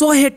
सो है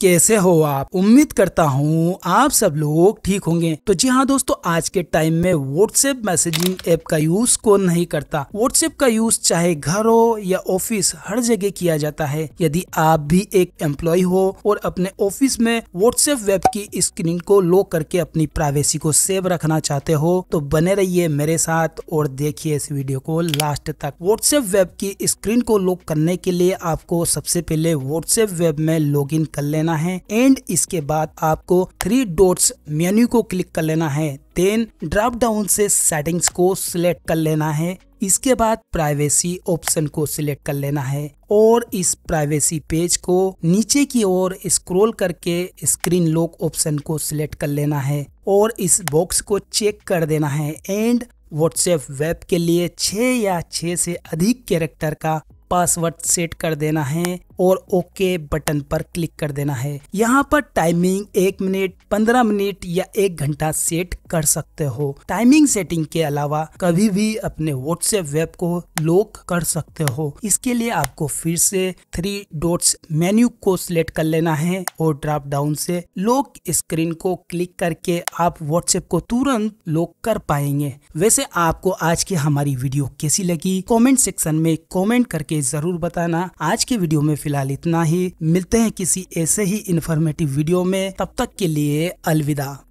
कैसे हो आप उम्मीद करता हूँ आप सब लोग ठीक होंगे तो जी हाँ दोस्तों आज के टाइम में व्हाट्सएप मैसेजिंग ऐप का यूज कौन नहीं करता व्हाट्सएप का यूज चाहे घर हो या ऑफिस हर जगह किया जाता है यदि आप भी एक एम्प्लॉय हो और अपने ऑफिस में व्हाट्सएप वेब की स्क्रीन को लो करके अपनी प्राइवेसी को सेव रखना चाहते हो तो बने रहिए मेरे साथ और देखिए इस वीडियो को लास्ट तक व्हाट्सएप वेब की स्क्रीन को लॉक करने के लिए आपको सबसे पहले व्हाट्सएप वेब में लॉग इन कर लेना है एंड इसके बाद आपको थ्री डॉट्स मेन्यू को क्लिक कर लेना है देन ड्रॉप डाउन से सेटिंग्स को सिलेक्ट कर लेना है इसके बाद प्राइवेसी ऑप्शन को सिलेक्ट कर लेना है और इस प्राइवेसी पेज को नीचे की ओर स्क्रॉल करके स्क्रीन लॉक ऑप्शन को सिलेक्ट कर लेना है और इस बॉक्स को चेक कर देना है एंड व्हाट्सएप वेब के लिए छह या छह से अधिक कैरेक्टर का पासवर्ड सेट कर देना है और ओके बटन पर क्लिक कर देना है यहाँ पर टाइमिंग एक मिनट पंद्रह मिनट या एक घंटा सेट कर सकते हो टाइमिंग सेटिंग के अलावा कभी भी अपने व्हाट्सएप वेब को लॉक कर सकते हो इसके लिए आपको फिर से थ्री डॉट्स मेन्यू को सिलेक्ट कर लेना है और ड्रॉप डाउन से लॉक स्क्रीन को क्लिक करके आप व्हाट्सएप को तुरंत लॉक कर पाएंगे वैसे आपको आज की हमारी वीडियो कैसी लगी कमेंट सेक्शन में कमेंट करके जरूर बताना आज के वीडियो में फिर फिलहाल इतना ही मिलते हैं किसी ऐसे ही इन्फॉर्मेटिव वीडियो में तब तक के लिए अलविदा